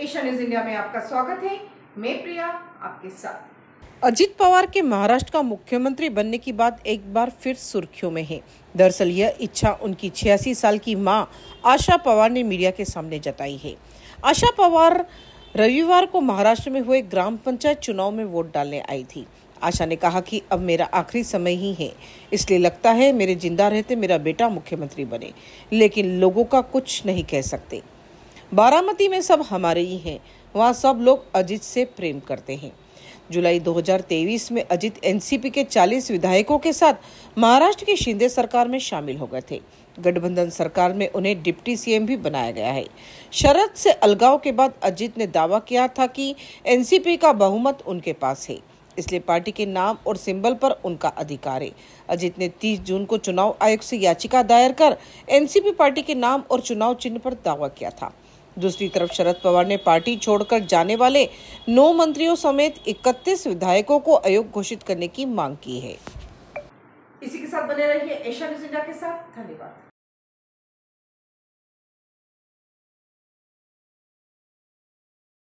Asia news India में आपका स्वागत है मैं प्रिया आपके साथ अजित पवार के महाराष्ट्र का मुख्यमंत्री बनने की बात एक बार फिर सुर्खियों में है दरअसल यह इच्छा उनकी छियासी साल की मां आशा पवार ने मीडिया के सामने जताई है आशा पवार रविवार को महाराष्ट्र में हुए ग्राम पंचायत चुनाव में वोट डालने आई थी आशा ने कहा कि अब मेरा आखिरी समय ही है इसलिए लगता है मेरे जिंदा रहते मेरा बेटा मुख्यमंत्री बने लेकिन लोगों का कुछ नहीं कह सकते बारामती में सब हमारे ही हैं वहाँ सब लोग अजीत से प्रेम करते हैं जुलाई 2023 में अजीत एनसीपी के 40 विधायकों के साथ महाराष्ट्र की शिंदे सरकार में शामिल हो गए थे गठबंधन सरकार में उन्हें डिप्टी सीएम भी बनाया गया है शरद से अलगाव के बाद अजीत ने दावा किया था कि एनसीपी का बहुमत उनके पास है इसलिए पार्टी के नाम और सिंबल पर उनका अधिकार है अजीत ने 30 जून को चुनाव आयोग से याचिका दायर कर एनसीपी पार्टी के नाम और चुनाव चिन्ह पर दावा किया था दूसरी तरफ शरद पवार ने पार्टी छोड़कर जाने वाले नौ मंत्रियों समेत 31 विधायकों को अयोग्य घोषित करने की मांग की है इसी के साथ बने रहिए एशिया न्यूज इंडिया के साथ धन्यवाद